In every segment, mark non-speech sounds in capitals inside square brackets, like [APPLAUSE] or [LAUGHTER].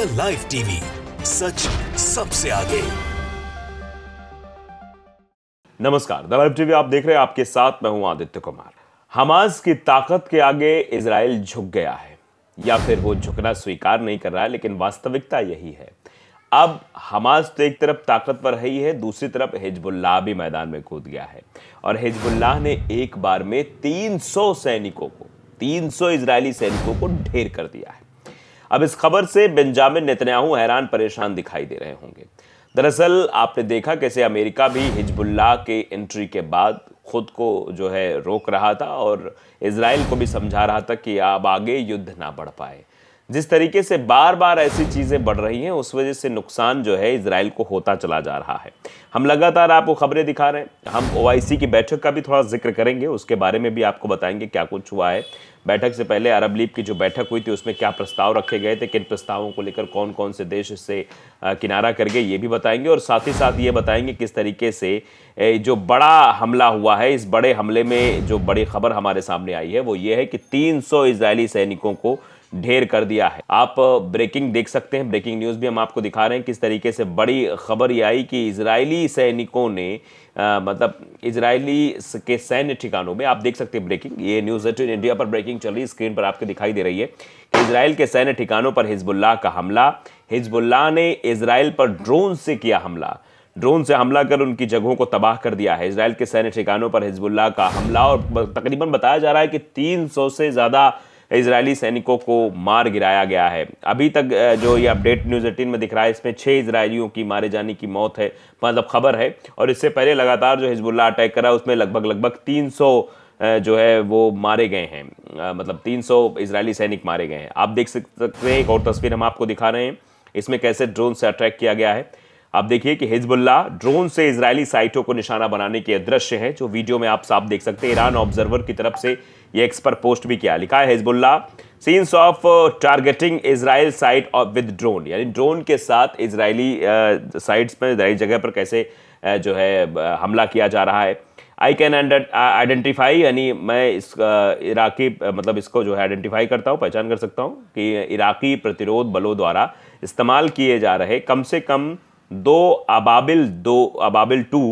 the live TV सच सबसे आगे नमस्कार द लाइव टीवी आप देख रहे हैं आपके साथ मैं हूं आदित्य कुमार हमास की ताकत के आगे इसराइल झुक गया है या फिर वो झुकना स्वीकार नहीं कर रहा है लेकिन वास्तविकता यही है अब हमास तो एक तरफ ताकतवर है ही है दूसरी तरफ हिजबुल्लाह भी मैदान में कूद गया है और हिजबुल्लाह ने एक बार में 300 सैनिकों को 300 इजरायली सैनिकों को ढेर कर दिया है अब इस खबर से बेंजामिन नेतन्याहू हैरान परेशान दिखाई दे रहे होंगे दरअसल आपने देखा कैसे अमेरिका भी हिजबुल्लाह के एंट्री के बाद खुद को जो है रोक रहा था और इसराइल को भी समझा रहा था कि अब आगे युद्ध ना बढ़ पाए जिस तरीके से बार बार ऐसी चीज़ें बढ़ रही हैं उस वजह से नुकसान जो है इसराइल को होता चला जा रहा है हम लगातार आपको खबरें दिखा रहे हैं हम ओ की बैठक का भी थोड़ा जिक्र करेंगे उसके बारे में भी आपको बताएंगे क्या कुछ हुआ है बैठक से पहले अरब लीग की जो बैठक हुई थी उसमें क्या प्रस्ताव रखे गए थे किन प्रस्तावों को लेकर कौन कौन से देश इससे किनारा कर गए ये भी बताएंगे और साथ ही साथ ये बताएंगे किस तरीके से जो बड़ा हमला हुआ है इस बड़े हमले में जो बड़ी खबर हमारे सामने आई है वो ये है कि 300 इसराइली सैनिकों को ढेर कर दिया है आप ब्रेकिंग देख सकते हैं ब्रेकिंग न्यूज़ भी हम आपको दिखा रहे हैं किस तरीके से बड़ी खबर ये आई कि इसराइली सैनिकों ने आ, मतलब इसराइली के सैन्य ठिकानों में आप देख सकते हैं ब्रेकिंग ये तो न्यूज़ एट इंडिया पर ब्रेकिंग चल रही स्क्रीन पर आपको दिखाई दे रही है कि इसराइल के सैन्य ठिकानों पर हिजबुल्लाह का हमला हिजबुल्लाह ने इसराइल पर ड्रोन से किया हमला ड्रोन से हमला कर उनकी जगहों को तबाह कर दिया है इसराइल के सैन्य ठिकानों पर हिजबुल्लाह का हमला और तकरीबन बताया जा रहा है कि 300 से ज़्यादा इजरायली सैनिकों को मार गिराया गया है अभी तक जो ये अपडेट न्यूज़ एटीन में दिख रहा है इसमें छः इसराइलियों की मारे जाने की मौत है मतलब खबर है और इससे पहले लगातार जो हिजबुल्ला अटैक करा उसमें लगभग लगभग तीन जो है वो मारे गए हैं मतलब 300 इसराइली सैनिक मारे गए हैं आप देख सकते हैं एक और तस्वीर हम आपको दिखा रहे हैं इसमें कैसे ड्रोन से अटैक किया गया है आप देखिए कि हिजबुल्ला ड्रोन से इजरायली साइटों को निशाना बनाने के दृश्य हैं जो वीडियो में आप साफ देख सकते हैं ईरान ऑब्जर्वर की तरफ से ये एक्स पर पोस्ट भी किया लिखा है Hezbollah scenes of targeting Israel site with drone यानी ड्रोन के साथ इसराइली साइट्स पर इसराइली जगह पर कैसे uh, जो है uh, हमला किया जा रहा है आई कैन आइडेंटिफाई यानी मैं इस uh, इराकी मतलब इसको जो है आइडेंटिफाई करता हूँ पहचान कर सकता हूँ कि इराकी प्रतिरोध बलों द्वारा इस्तेमाल किए जा रहे कम से कम दो अबाबिल दो अबाबिल टू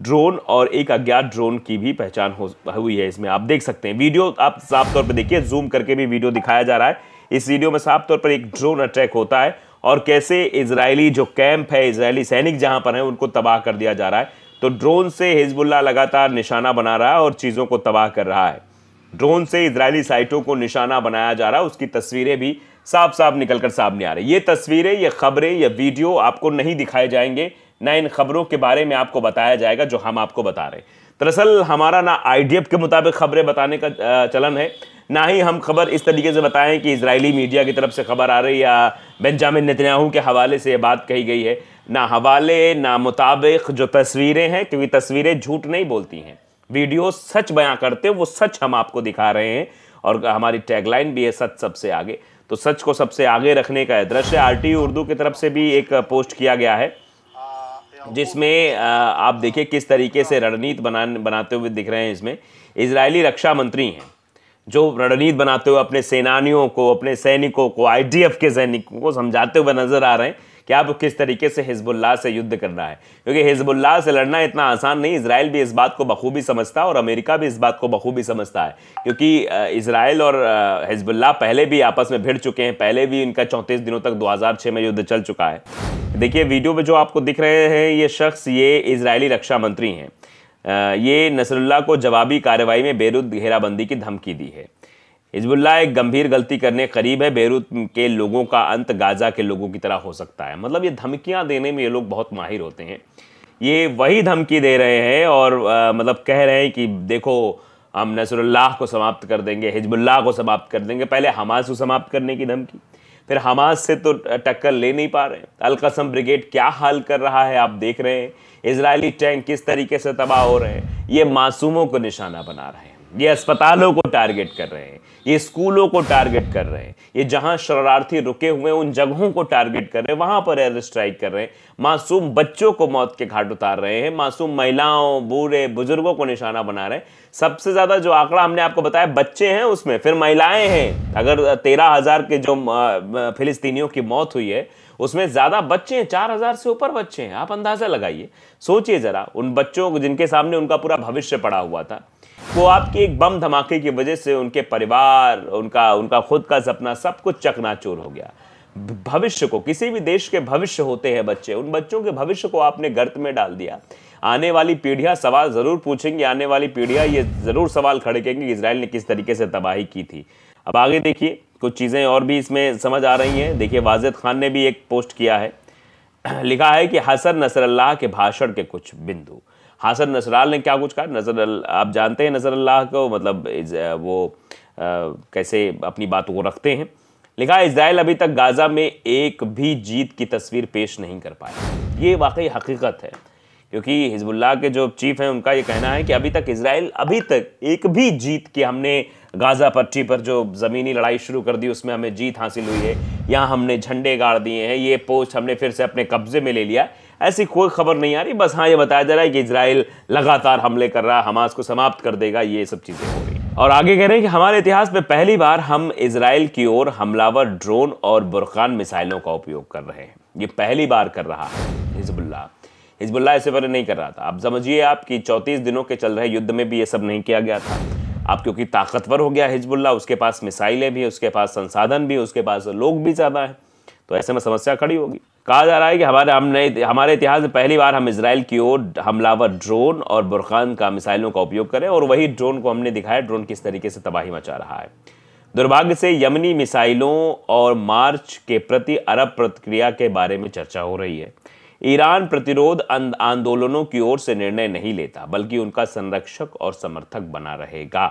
ड्रोन और एक अज्ञात ड्रोन की भी पहचान हो हुई है इसमें आप देख सकते हैं वीडियो आप साफ तौर पर देखिए जूम करके भी वीडियो दिखाया जा रहा है इस वीडियो में साफ तौर पर एक ड्रोन अटैक होता है और कैसे इजरायली जो कैंप है इजरायली सैनिक जहां पर हैं उनको तबाह कर दिया जा रहा है तो ड्रोन से हिजबुल्ला लगातार निशाना बना रहा है और चीज़ों को तबाह कर रहा है ड्रोन से इजरायली साइटों को निशाना बनाया जा रहा है उसकी तस्वीरें भी साफ साफ निकलकर सामने आ रही ये तस्वीरें ये खबरें ये वीडियो आपको नहीं दिखाए जाएंगे ना इन खबरों के बारे में आपको बताया जाएगा जो हम आपको बता रहे हैं दरअसल हमारा ना आई के मुताबिक खबरें बताने का चलन है ना ही हम खबर इस तरीके से बताएं कि इसराइली मीडिया की तरफ से खबर आ रही या बेंजामिन नेतन्याहू के हवाले से ये बात कही गई है ना हवाले ना मुताबिक जो तस्वीरें हैं क्योंकि तस्वीरें झूठ नहीं बोलती हैं वीडियो सच बयां करते वो सच हम आपको दिखा रहे हैं और हमारी टैगलाइन भी है सच सबसे आगे तो सच को सबसे आगे रखने का है दृश्य आर उर्दू की तरफ से भी एक पोस्ट किया गया है जिसमें आप देखिए किस तरीके से रणनीति बना बनाते हुए दिख रहे हैं इसमें इसराइली रक्षा मंत्री हैं जो रणनीति बनाते हुए अपने सेनानियों को अपने सैनिकों को आईडीएफ के सैनिकों को समझाते हुए नजर आ रहे हैं कि आप किस तरीके से हिजबुल्लाह से युद्ध करना है क्योंकि हिजबुल्लाह से लड़ना इतना आसान नहीं इसराइल भी इस बात को बखूबी समझता है और अमेरिका भी इस बात को बखूबी समझता है क्योंकि इसराइल और हिजबुल्लाह पहले भी आपस में भिड़ चुके हैं पहले भी इनका चौंतीस दिनों तक दो में युद्ध चल चुका है देखिए वीडियो में जो आपको दिख रहे हैं ये शख्स ये इजरायली रक्षा मंत्री हैं ये नसरुल्ला को जवाबी कार्रवाई में बेरूत घेराबंदी की धमकी दी है हिजबुल्ला एक गंभीर गलती करने करीब है बेरूत के लोगों का अंत गाजा के लोगों की तरह हो सकता है मतलब ये धमकियाँ देने में ये लोग बहुत माहिर होते हैं ये वही धमकी दे रहे हैं और आ, मतलब कह रहे हैं कि देखो हम नसरुल्लाह को समाप्त कर देंगे हिजबुल्लाह को समाप्त कर देंगे पहले हमास को समाप्त करने की धमकी फिर हमास से तो टक्कर ले नहीं पा रहे अलकसम ब्रिगेड क्या हाल कर रहा है आप देख रहे हैं इसराइली टैंक किस तरीके से तबाह हो रहे हैं ये मासूमों को निशाना बना रहे हैं ये अस्पतालों को टारगेट कर रहे हैं ये स्कूलों को टारगेट कर रहे हैं ये जहां शरणार्थी रुके हुए उन जगहों को टारगेट कर रहे हैं वहां पर एयर स्ट्राइक कर रहे हैं मासूम बच्चों को मौत के घाट उतार रहे हैं मासूम महिलाओं बूढ़े बुजुर्गों को निशाना बना रहे हैं सबसे ज़्यादा जो आंकड़ा हमने आपको बताया बच्चे हैं उसमें फिर महिलाएं हैं अगर तेरह हज़ार के जो फिलिस्तीनियों की मौत हुई है उसमें ज़्यादा बच्चे हैं चार हज़ार से ऊपर बच्चे हैं आप अंदाज़ा लगाइए सोचिए ज़रा उन बच्चों को जिनके सामने उनका पूरा भविष्य पड़ा हुआ था वो आपके एक बम धमाके की वजह से उनके परिवार उनका उनका खुद का सपना सब कुछ चकनाचूर हो गया भविष्य को किसी भी देश के भविष्य होते हैं बच्चे उन बच्चों के भविष्य को आपने गर्त में डाल दिया आने वाली पीढ़ियां सवाल ज़रूर पूछेंगी आने वाली पीढ़ियां ये ज़रूर सवाल खड़े करेंगी इसराइल ने किस तरीके से तबाही की थी अब आगे देखिए कुछ चीज़ें और भी इसमें समझ आ रही हैं देखिए वाजिद खान ने भी एक पोस्ट किया है [CLEARS THROAT] लिखा है कि हसन नसरल्लाह के भाषण के कुछ बिंदु हासन नसराल ने क्या कुछ कहा नज़र आप जानते हैं नज़र अल्लाह को मतलब वो आ, कैसे अपनी बातों को रखते हैं लिखा इसराइल अभी तक गाज़ा में एक भी जीत की तस्वीर पेश नहीं कर पाए ये वाकई हकीकत है क्योंकि हिजबुल्लाह के जो चीफ हैं उनका ये कहना है कि अभी तक इसराइल अभी तक एक भी जीत की हमने गाज़ा पट्टी पर जो ज़मीनी लड़ाई शुरू कर दी उसमें हमें जीत हासिल हुई है यहाँ हमने झंडे गाड़ दिए हैं ये पोस्ट हमने फिर से अपने कब्ज़े में ले लिया ऐसी कोई खबर नहीं आ रही बस हाँ ये बताया जा रहा है कि इसराइल लगातार हमले कर रहा है हमास को समाप्त कर देगा ये सब चीज़ें हो गई और आगे कह रहे हैं कि हमारे इतिहास में पहली बार हम इसराइल की ओर हमलावर ड्रोन और बुरखान मिसाइलों का उपयोग कर रहे हैं ये पहली बार कर रहा है हिजबुल्ला हिजबुल्ला इससे पहले नहीं कर रहा था आप समझिए आप कि चौंतीस दिनों के चल रहे युद्ध में भी ये सब नहीं किया गया था अब क्योंकि ताकतवर हो गया हिजबुल्ला उसके पास मिसाइलें भी उसके पास संसाधन भी उसके पास लोग भी ज़्यादा हैं तो ऐसे में समस्या खड़ी होगी कहा जा रहा है कि हमारे हमने हमारे इतिहास में पहली बार हम इसराइल की ओर हमलावर ड्रोन और बुरखान का मिसाइलों का उपयोग करें और वही ड्रोन को हमने दिखाया ड्रोन किस तरीके से तबाही मचा रहा है दुर्भाग्य से यमनी मिसाइलों और मार्च के प्रति अरब प्रतिक्रिया के बारे में चर्चा हो रही है ईरान प्रतिरोध आंदोलनों की ओर से निर्णय नहीं लेता बल्कि उनका संरक्षक और समर्थक बना रहेगा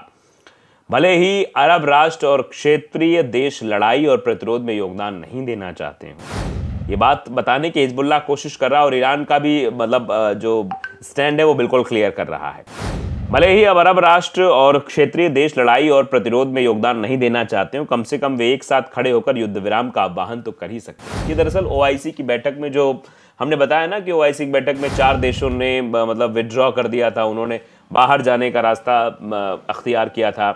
भले ही अरब राष्ट्र और क्षेत्रीय देश लड़ाई और प्रतिरोध में योगदान नहीं देना चाहते हों ये बात बताने की हिजबुल्ला कोशिश कर रहा है और ईरान का भी मतलब जो स्टैंड है वो बिल्कुल क्लियर कर रहा है भले ही अब अरब राष्ट्र और क्षेत्रीय देश लड़ाई और प्रतिरोध में योगदान नहीं देना चाहते हो कम से कम वे एक साथ खड़े होकर युद्ध विराम का आह्वान तो कर ही सकते हैं दरअसल ओ की बैठक में जो हमने बताया ना कि ओ आई बैठक में चार देशों ने मतलब विदड्रॉ कर दिया था उन्होंने बाहर जाने का रास्ता अख्तियार किया था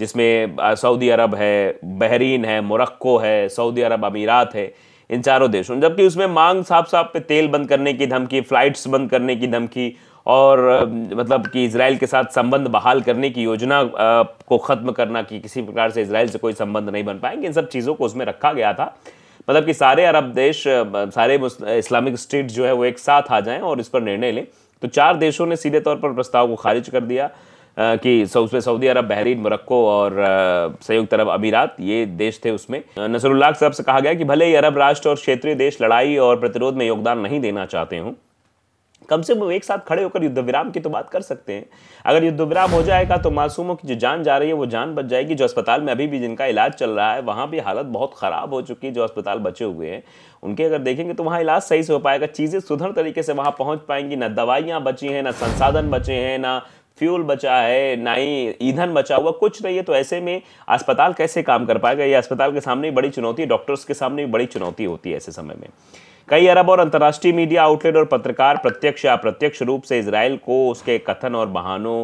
जिसमें सऊदी अरब है बहरीन है मोरक्को है सऊदी अरब अमीरात है इन चारों देशों जबकि उसमें मांग साफ साफ पे तेल बंद करने की धमकी फ़्लाइट्स बंद करने की धमकी और मतलब कि इसराइल के साथ संबंध बहाल करने की योजना को ख़त्म करना कि किसी प्रकार से इसराइल से कोई संबंध नहीं बन पाएंगे इन सब चीज़ों को उसमें रखा गया था मतलब कि सारे अरब देश सारे इस्लामिक स्टेट जो है वो एक साथ आ जाएं और इस पर निर्णय लें तो चार देशों ने सीधे तौर पर प्रस्ताव को खारिज कर दिया कि उसमें सऊदी अरब बहरीन मोरक्को और संयुक्त अरब अमीरात ये देश थे उसमें नसरुल्लाह साहब से कहा गया कि भले ही अरब राष्ट्र और क्षेत्रीय देश लड़ाई और प्रतिरोध में योगदान नहीं देना चाहते हों कम से कम एक साथ खड़े होकर युद्ध विराम की तो बात कर सकते हैं अगर युद्ध विराम हो जाएगा तो मासूमों की जो जान जा रही है वो जान बच जाएगी जो अस्पताल में अभी भी जिनका इलाज चल रहा है वहाँ भी हालत बहुत ख़राब हो चुकी है जो अस्पताल बचे हुए हैं उनके अगर देखेंगे तो वहाँ इलाज सही से हो पाएगा चीज़ें सुधर तरीके से वहाँ पहुँच पाएंगी ना दवाइयाँ बची हैं ना संसाधन बचे हैं ना फ्यूल बचा है ना ही ईंधन बचा हुआ कुछ नहीं है तो ऐसे में अस्पताल कैसे काम कर पाएगा ये अस्पताल के सामने बड़ी चुनौती है डॉक्टर्स के सामने बड़ी चुनौती होती है ऐसे समय में कई अरब और अंतर्राष्ट्रीय मीडिया आउटलेट और पत्रकार प्रत्यक्ष या अप्रत्यक्ष रूप से इसराइल को उसके कथन और बहानों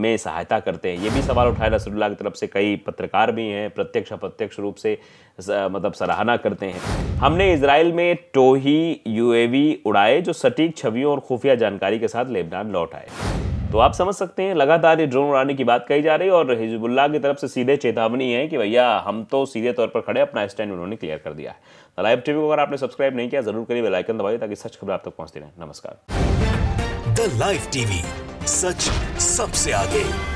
में सहायता करते हैं ये भी सवाल उठाए रसल्ला की तरफ से कई पत्रकार भी हैं प्रत्यक्ष अप्रत्यक्ष रूप से मतलब सराहना करते हैं हमने इसराइल में टोही यूएवी उड़ाए जो सटीक छवियों और खुफिया जानकारी के साथ लेबनान लौट आए तो आप समझ सकते हैं लगातार ये ड्रोन उड़ाने की बात कही जा रही है और हिजबुल्ला की तरफ से सीधे चेतावनी है कि भैया हम तो सीधे तौर पर खड़े अपना स्टैंड उन्होंने क्लियर कर दिया है लाइव तो टीवी को अगर आपने सब्सक्राइब नहीं किया जरूर करिए बेलाइकन दबाइए ताकि सच खबर आप तक पहुंचती रहे नमस्कार द लाइव टीवी सच सबसे आगे